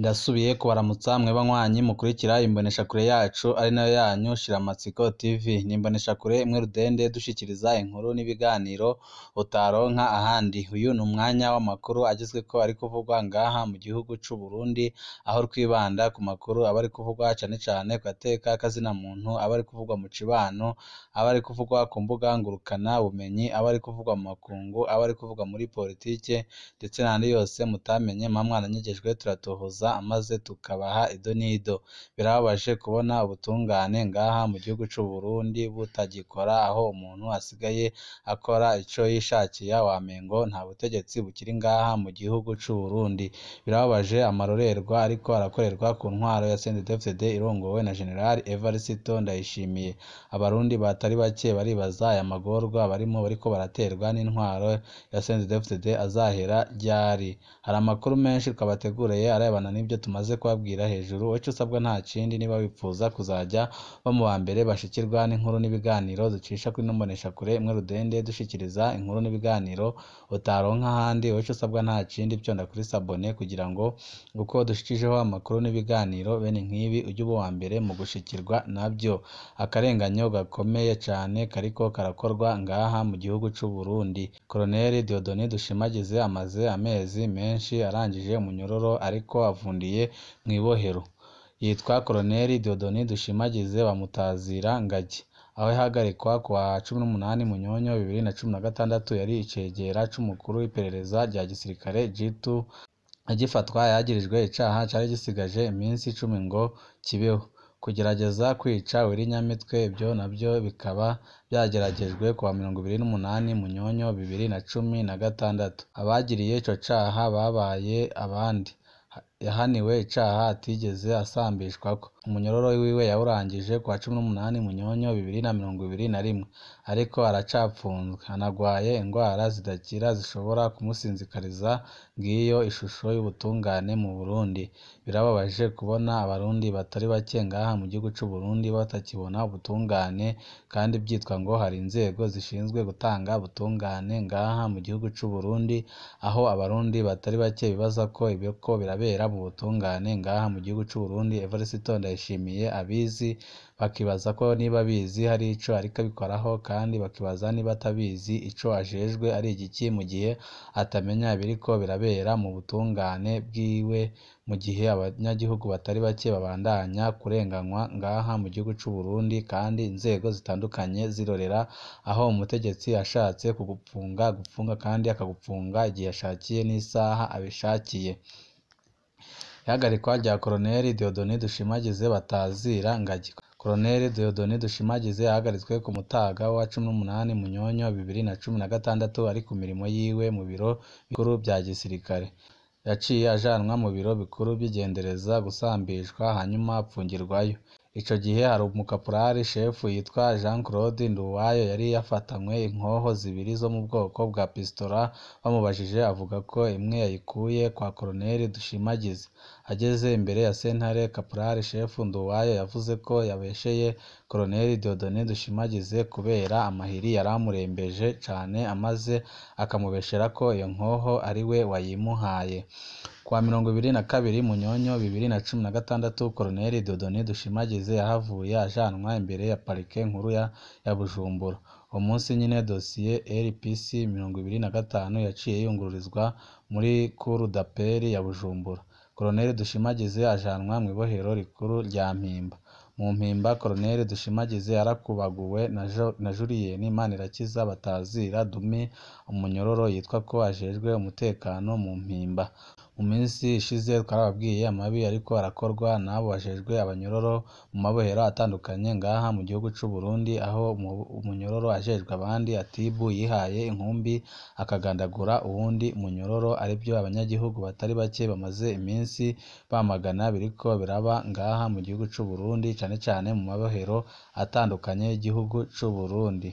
Ndasubiye kubaramutsa mwe anywanyi mukurikira imboneshakure yacu ari nayo yanyu Shiramatsiko TV, ni imboneshakure imwe rudende dushyikiriza inkuru n'ibiganiro utaronka ahandi, uyu ni umwanya w'amakuru agizwe ko ari kuvugwa ngaha mu gihugu cy’u Burundi, aho twibanda ku makuru aba ari kuvugwa cyane cane kw'ateka k'azina muntu, aba ari kuvugwa mu kibano aba ari kuvugwa ku mbuga ngurukana bumenyi, aba ari kuvugwa mu makungu, aba ari kuvugwa muri politiki ndetse n'ayandi yose mutamenye mwaba mwaranyegeje turatohoza. maze tukabaha idonido birababaje kubona ubutungane ngaha mu gihugu cy’u Burundi butagikora aho umuntu asigaye akora icyo yishakiye wamengo nta butegetsi bukiri ngaha mu gihugu cy’u Burundi birababaje amarorerwa ariko arakorerwa ku ntwaro ya CNDD-FDD irongowe na General Evariste Ndayishimiye abarundi batari bake baribaza aya magorwa barimo bariko baraterwa n'intwaro ya CNDD-FDD azahera ryari hari amakuru menshi twabateguriye arebana n'ibyo tumaze kubabwira hejuru icyo usabwa nta kindi niba wifuza kuzajya baba mu ba mbere bashyikirwa n'inkuru n'ibiganiro ducisha kuri Imboneshakure imwe Rudende dushyikiriza inkuru n'ibiganiro utaronka ahandi icyo usabwa nta kindi byonda kuri Sabone kugira ngo uko dushikijeho amakuru n'ibiganiro bene nk'ibi ujye uba uwa mbere mu gushyikirwa nabyo akarenganyo gakomeye cyane kariko karakorwa ngaha mu gihugu cy'u Burundi Colonel Diodoni Dushimagize amaze amezi menshi arangije umunyururu ariko avuga yafundiye mu ibohero. Yitwa Coloneli Dieudonné Dushimagize bamutazira Ngagi. Aho yahagarikwa kuwa cumi n'umunani Munyonyo bibiri na cumi na gatandatu yari icegera c'umukuru w'iperereza rya gisirikare g agifatwa yagirijwe icaha cyari gisigaje iminsi icumi ngo kibeho. Kugerageza kwica Willy Nyamitwe ibyo nabyo bikaba byageragejwe kuwa mirongo ibiri n'umunani Munyonyo bibiri na cumi na gatandatu. Abagiriye icyo caha babaye abandi yahaniwe icyaha atigeze asambishwa ko Umunyururu wiwe yawurangije kwa cumi n'umunani Munyonyo bibiri na mirongo ibiri na rimwe ariko aracapfunzwe, anagwaye indwara zidakira zishobora kumusinzikariza ngiyo ishusho y'ubutungane mu Burundi, birababaje kubona abarundi batari bake ngaha mu gihugu c'u Burundi batakibona ubutungane kandi byitwa ngo hari inzego zishinzwe gutanga ubutungane ngaha mu gihugu c'u Burundi aho abarundi batari bake bibaza ko ibiriko birabera mu butungane ngaha mu gihugu c'u Burundi yashimiye abizi bakibaza ko niba abizi hari icyo ariko abikoraho kandi bakibaza niba atabizi ico ajejwe ari igiki mu gihe atamenya ibiriko birabera mu butungane bwiwe mu gihe abanyagihugu batari bake babandanya kurenganywa ngaha mu gihugu cy’u Burundi kandi inzego zitandukanye zirorera aho umutegetsi ashatse kugupfunga agupfunga kandi akagupfunga igihe ashakiye n'isaha abishakiye ihagarikwa rya Colonel Dieudonné Dushimagize Batazira Ngagi Colonel Dieudonné Dushimagize yahagaritswe ku mutaga wa cumi n'umunani Munyonyo bibiri na cumi na gatandatu ari ku mirimo yiwe mu biro bikuru bya gisirikare yaciye ajanwa mu biro bikuru by'igendereza gusambishwa hanyuma apfungirwayo Ico gihe hari umukaporali shefu yitwa Jean Claude Nduwayo yari yafatanywe inkoho zibiri zo mu bwoko bwa pistola bamubajije avuga ko imwe yayikuye kwa Colonel Dushimagize ageze imbere ya sentare Kaporali shefu Nduwayo yavuze ko yabesheye Colonel Dieudonné Dushimagize kubera amahiri yari amurembeje cane maze akamubeshera ko iyo nkoho ari we wayimuhaye Kuwa mirongo ibiri na kabiri Munyonyo bibiri na cumi na gatandatu Colonel Dodoni Dushimagize yahavuye ajanwa imbere ya Parike Nkuru ya Bujumbura. umunsi nyine dosiye RPC mirongo ibiri na gatanu yaciye yungururizwa muri Cour d'appel ya Bujumbura. Colonel Dushimagize ajanwa mu ibohero rikuru rya Mpimba. Mu Mpimba, Colonel Dushimagize yarakubaguwe na Julienne Manirakiza Batazira Dumi, umunyororo yitwa ko ajejwe umutekano mu Mpimba. Mu minsi ishize twarababwiye amabi ariko arakorwa n'ababajijwe abanyororo mu mabohero atandukanye ngaha mu gihugu cy'u Burundi aho umunyororo ajejwe abandi Atibu yihaye inkumbi akagandagura uwundi munyororo aribyo abanyagihugu batari bake bamaze iminsi bamagana biriko biraba ngaha mu gihugu cy'u Burundi cane cane mu mabohero atandukanye y'igihugu c'u Burundi.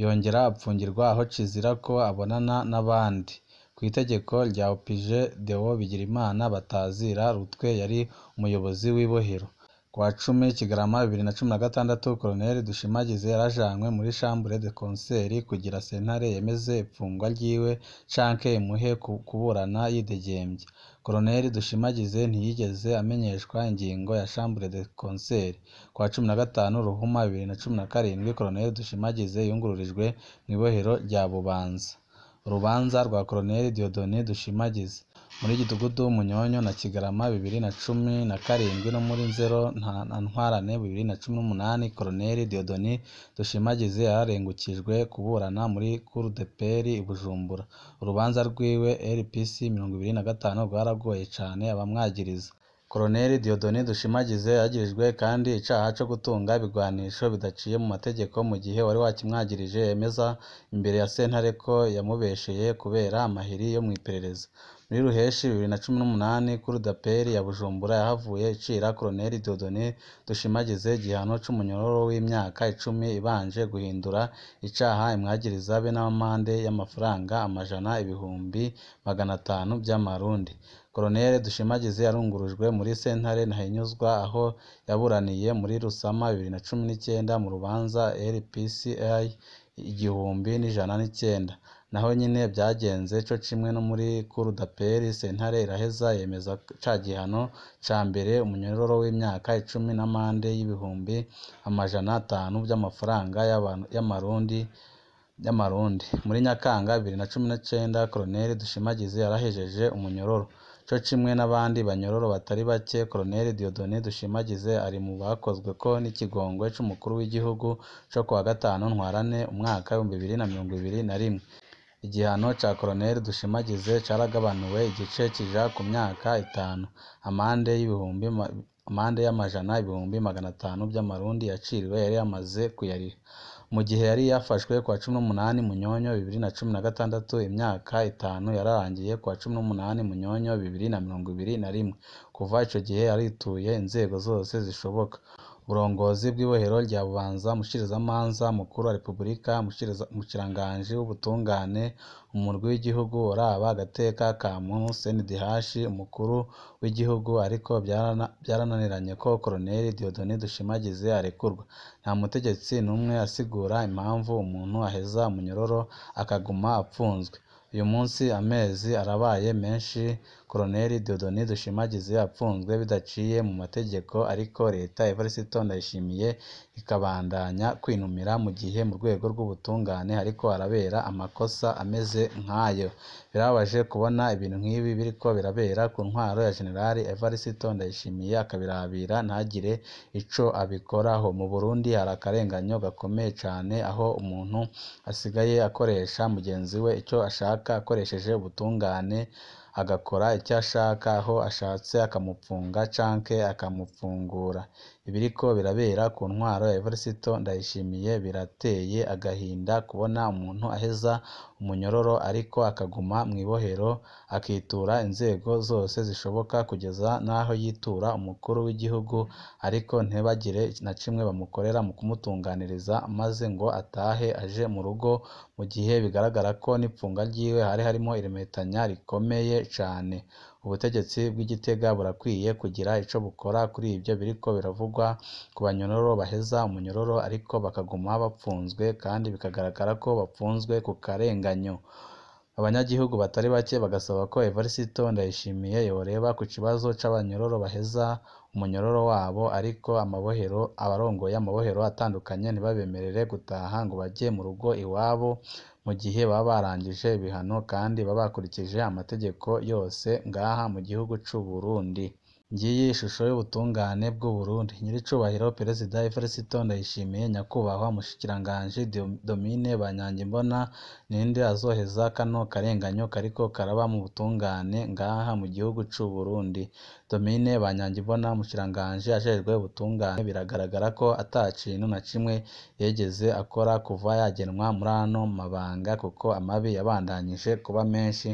Yongera apfungirwa aho kizira ko abonana n'abandi. Ku itegeko rya Opuje Deo Bigirimana Batazira Rutwe yari umuyobozi w'ibohero. Ku wa cumi Kigarama bibiri na cumi na gatandatu, Colonel Dushimagize yarajanywe muri Chambre de Conseil kugira sentare yemeze ipfungwa ryiwe canke imuhe kuburana yidegembye. Colonel Dushimagize ntiyigeze amenyeshwa ingingo ya Chambre de Conseil. Ku wa cumi na gatanu Ruhuma bibiri na cumi na karindwi, Colonel Dushimagize yungururijwe ibohero rya Bubanza. Urubanza rwa Colonel Dieudonné Dushimagize muri Gidugudu, Munyonyo na Kigarama bibiri na cumi na karindwi no muri Nzero na Ntwarane bibiri na cumi n'umunani, Colonel Dieudonné Dushimagize yararengukijwe kuburana muri Cour d'Appel i Bujumbura. Urubanza rwiwe (RPC mirongo ibiri na gatanu) rwaragoye cyane abamwagiriza. Koloneli Dieudonné Dushimagize yagirijwe kandi icyaha cyo gutunga ibigwanisho bidaciye mu mategeko mu gihe wari wakimwagirije yemeza imbere ya sentare ko yamubeshyeye kubera amahiri yo mu iperereza. Muri Ruheshi bibiri na cumi n'umunani Cour d'appel ya Bujumbura yahavuye icira Koloneli Dieudonné Dushimagize igihano cy'umunyururu w'imyaka icumi ibanje guhindura icyaha imwagiriza be n'amande y'amafaranga amajana ibihumbi magana atanu by'amarundi. Colonel Dushimagize yarungururijwe muri sentare Ntahinyuzwa aho yaburaniye muri Rusama bibiri na cumi n'icyenda mu rubanza RPCI igihumbi n'ijana n'icyenda. Naho nyine byagenze cyo kimwe no muri Cour d'appel sentare iraheza yemeza ca gihano ca mbere umunyororo w'imyaka icumi n'amande y'ibihumbi amajana atanu by'amafaranga y'amarundi y'amarundi. Muri Nyakanga bibiri na cumi n'icyenda Colonel Dushimagize yarahejeje umunyororo. cyo kimwe n'abandi banyororo batari bake Colonel Dieudonné Dushimagize ari mu bakozwe ko n'ikigongwe cy'umukuru w'igihugu cyo ku gatanu Ntwarante umwaka w'ibihumbi bibiri na mirongo ibiri na rimwe Igihano cya Colonel Dushimagize cyaragabanuwe igice kija ku myaka itanu. Amande y'amajana ibihumbi magana atanu by'amarundi yaciriwe yari yamaze kuyarira Mu gihe yari yafashwe kwa cumi n'umunani Munyonyo bibiri na cumi na gatandatu, imyaka itanu yararangiye kwa cumi n'umunani Munyonyo bibiri na mirongo ibiri na rimwe. Kuva icyo gihe yarituye inzego zose zishoboka. Uburongozi bw'Ibohero rya Bubanza Umushikirizamanza mukuru wa Repubulika, mukiranganji w'ubutungane, Umurwi w'Igihugu Oraba Agateka ka Muntu CNDH, Umukuru w'Igihugu ariko byarananiranye ko Coloneli Diodoni Dushimagize arekurwa, nta mutegetsi n'umwe asigura impamvu umuntu aheza umunyururu akaguma apfunzwe. Uyu munsi amezi arabaye menshi Colonel Dieudonné Dushimagize apfunzwe bidaciye mu mategeko ariko Leta Evariste Ndayishimiye ikabandanya kwinumira mu gihe mu rwego rw'ubutungane ariko harabera amakosa ameze nk'ayo birababaje kubona ibintu nk'ibi ko birabera ku ntwaro ya General Evariste Ndayishimiye akabirabira ntagire ico abikoraho mu Burundi hari akarenganyo gakomeye cyane aho umuntu asigaye akoresha mugenzi we icyo ashaka akoresheje ubutungane agakora icyo ashaka aho ashatse akamupfunga canke akamupfungura Ibiriko birabera ku ntwaro ya Evariste Ndayishimiye birateye agahinda kubona umuntu aheza umunyororo ariko akaguma mu ibohero akitura inzego zose zishoboka kugeza n'aho yitura umukuru w'igihugu ariko ntibagire na kimwe bamukorera mu kumutunganiriza maze ngo atahe aje mu rugo mu gihe bigaragara ko n'ipfunwe ry'iwe hari harimo iremetanya rikomeye cyane. ubutegetsi bw'igitega burakwiye kugira icyo bukora kuri ibyo biriko biravugwa ku banyororo baheza umunyororo ariko bakaguma bapfunzwe kandi bikagaragara ko bapfunzwe ku karenganyo abanyagihugu batari bake bagasaba ko Evariste Ndayishimiye yoreba ku kibazo c'abanyororo baheza umunyororo wabo ariko amabohero abarongoye amabohero atandukanye ntibabemerere gutaha ngo baje mu rugo iwabo mu gihe baba barangije ibihano kandi baba bakurikije amategeko yose ngaha mu gihugu cy'u Burundi. Ngiyi ishusho y'ubutungane bw'u Burundi. nyiricubahiro Perezida Evariste Ndayishimiye, Nyakubahwa Mushikiranganji Domine Banyangimbona, mbona ninde azoheza kano karenganyo kariko karaba mu butungane ngaha mu gihugu cy'u Burundi? Domine Banyangibona umushikiranganji ajejwe ubutungane biragaragara ko ata kintu na kimwe yegeze akora kuva yagenwa muri ano mabanga kuko amabi yabandanyije kuba menshi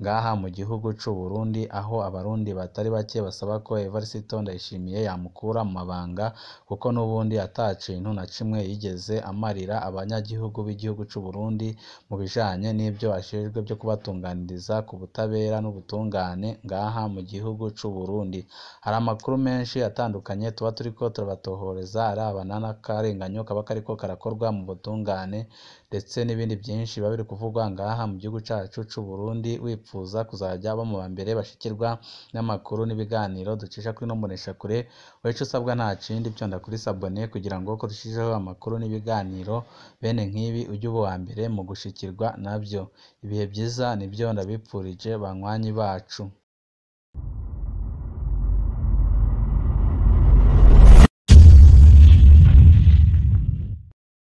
ngaha mu gihugu c'u Burundi aho abarundi batari bake basaba ko Evariste Ndayishimiye yamukura mu mabanga kuko n'ubundi ata kintu na kimwe yigeze amarira abanyagihugu b'igihugu cy'u Burundi mu bijanye n'ibyo ajejwe byo kubatunganiriza ku butabera n'ubutungane ngaha mu gihugu cy'u Burundi. n'utundi hari amakuru menshi atandukanye tuba turi ko turabatohoreza ari abana n'akarenganyo kaba kariko karakorwa mu butungane ndetse n'ibindi byinshi biba biri kuvugwa ngaha mu gihugu cyacu cy'u Burundi wipfuza kuzajya aba mu mbere bashyikirwa n'amakuru n'ibiganiro ducisha kuri no mboneshakure kure icyo usabwa nta kindi byonda kuri sabone kugira ngo uko dushijeho amakuru n'ibiganiro bene nk'ibi ujye uba uwa mbere mu gushikirwa nabyo ibihe byiza nibyo ndabipfurije banywanyi bacu